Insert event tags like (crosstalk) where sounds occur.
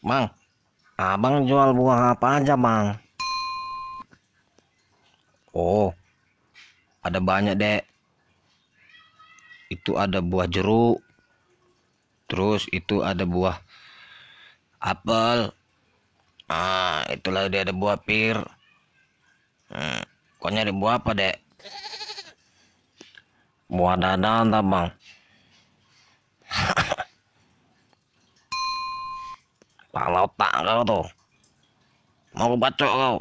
Bang, abang jual buah apa aja bang? Oh, ada banyak dek. Itu ada buah jeruk. Terus itu ada buah apel. Ah, itulah dia ada buah pir. Hmm, ada nyari buah apa dek? Buah dadaan bang? (laughs) Pak Lotak kau tuh. Mau baca kau.